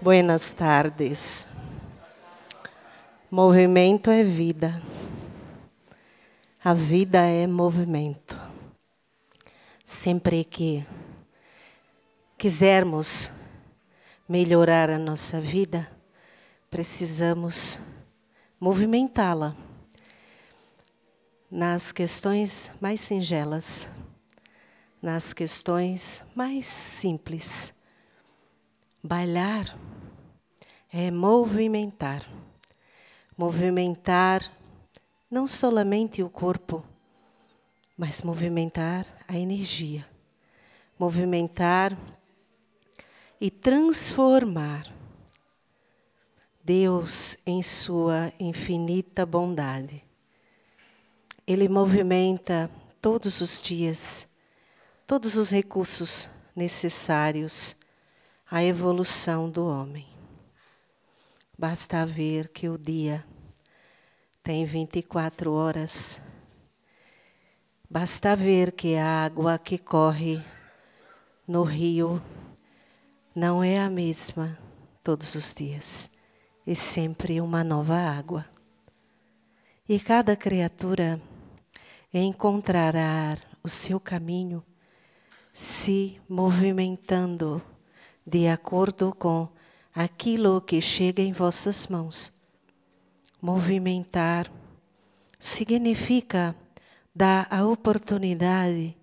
Buenas tardes. Movimento é vida. A vida é movimento. Sempre que quisermos melhorar a nossa vida, precisamos movimentá-la nas questões mais singelas, nas questões mais simples Bailar é movimentar. Movimentar não somente o corpo, mas movimentar a energia. Movimentar e transformar. Deus, em sua infinita bondade, Ele movimenta todos os dias todos os recursos necessários a evolução do homem. Basta ver que o dia tem 24 horas. Basta ver que a água que corre no rio não é a mesma todos os dias, e sempre uma nova água. E cada criatura encontrará o seu caminho se movimentando de acordo com aquilo que chega em vossas mãos. Movimentar significa dar a oportunidade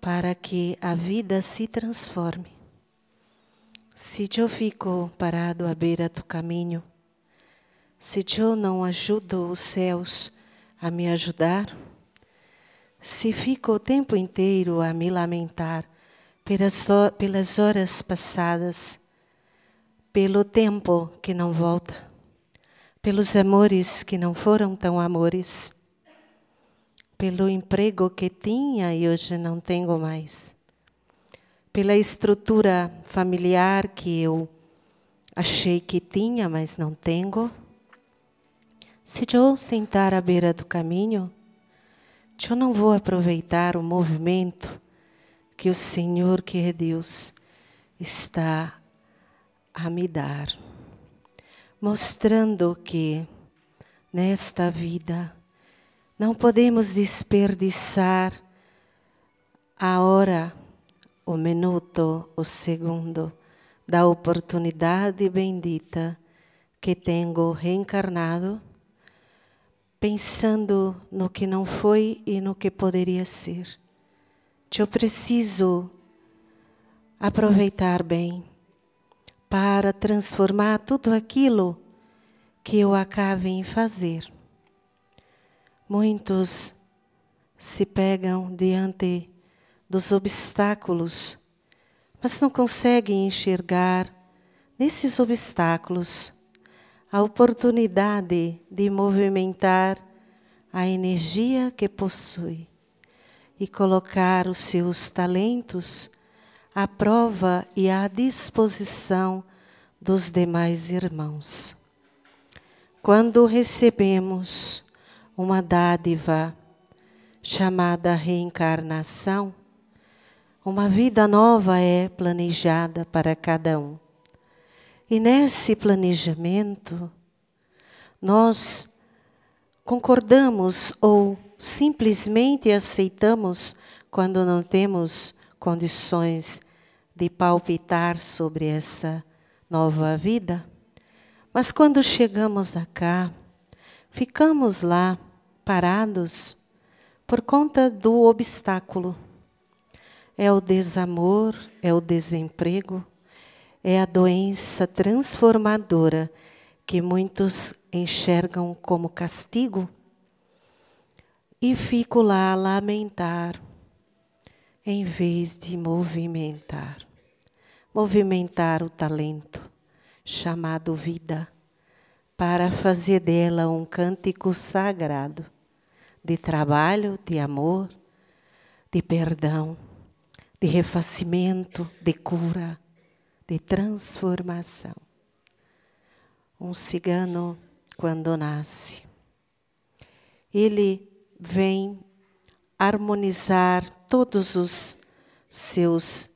para que a vida se transforme. Se eu fico parado à beira do caminho, se eu não ajudo os céus a me ajudar, se fico o tempo inteiro a me lamentar pelas horas passadas, pelo tempo que não volta, pelos amores que não foram tão amores, pelo emprego que tinha e hoje não tenho mais, pela estrutura familiar que eu achei que tinha, mas não tenho. Se eu sentar à beira do caminho, eu não vou aproveitar o movimento que o Senhor, que é Deus, está a me dar, mostrando que nesta vida não podemos desperdiçar a hora, o minuto, o segundo da oportunidade bendita que tenho reencarnado, pensando no que não foi e no que poderia ser eu preciso aproveitar bem para transformar tudo aquilo que eu acabe em fazer. Muitos se pegam diante dos obstáculos, mas não conseguem enxergar nesses obstáculos a oportunidade de movimentar a energia que possui e colocar os seus talentos à prova e à disposição dos demais irmãos. Quando recebemos uma dádiva chamada reencarnação, uma vida nova é planejada para cada um. E nesse planejamento, nós concordamos ou simplesmente aceitamos quando não temos condições de palpitar sobre essa nova vida. Mas quando chegamos cá, ficamos lá parados por conta do obstáculo. É o desamor, é o desemprego, é a doença transformadora que muitos enxergam como castigo e fico lá a lamentar, em vez de movimentar. Movimentar o talento, chamado vida, para fazer dela um cântico sagrado de trabalho, de amor, de perdão, de refacimento, de cura, de transformação. Um cigano, quando nasce, ele vem harmonizar todos os seus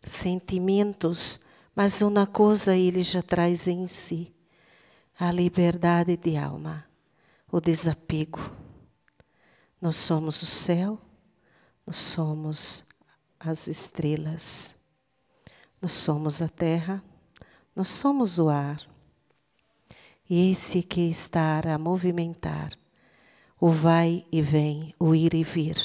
sentimentos, mas uma coisa ele já traz em si: a liberdade de alma, o desapego. Nós somos o céu, nós somos as estrelas, nós somos a terra, nós somos o ar. E esse que está a movimentar o vai e vem, o ir e vir.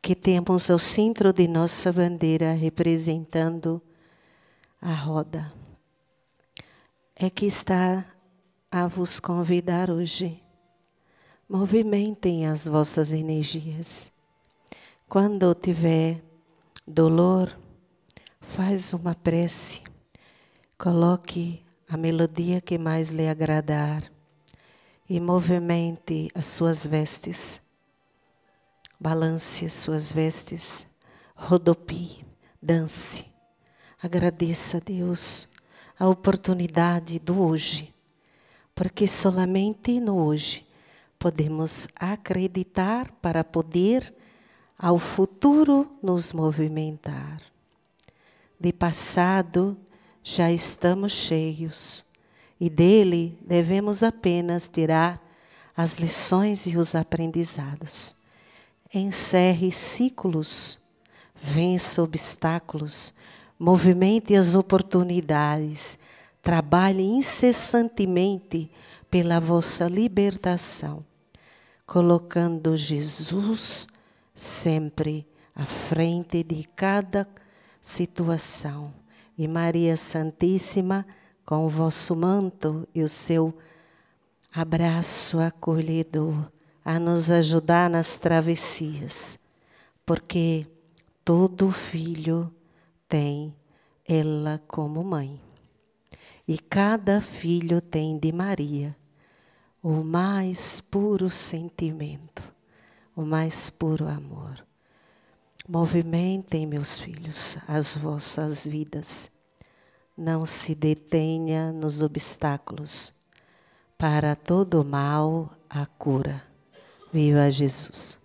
Que temos ao centro de nossa bandeira representando a roda. É que está a vos convidar hoje. Movimentem as vossas energias. Quando tiver dolor, faz uma prece. Coloque a melodia que mais lhe agradar e movimente as suas vestes. Balance as suas vestes, rodopie, dance. Agradeça a Deus a oportunidade do hoje, porque somente no hoje podemos acreditar para poder ao futuro nos movimentar. De passado já estamos cheios e dele devemos apenas tirar as lições e os aprendizados. Encerre ciclos, vença obstáculos, movimente as oportunidades, trabalhe incessantemente pela vossa libertação, colocando Jesus sempre à frente de cada situação. E Maria Santíssima, com o vosso manto e o seu abraço acolhedor a nos ajudar nas travessias, porque todo filho tem ela como mãe. E cada filho tem de Maria o mais puro sentimento, o mais puro amor. Movimentem, meus filhos, as vossas vidas não se detenha nos obstáculos. Para todo mal, a cura. Viva Jesus!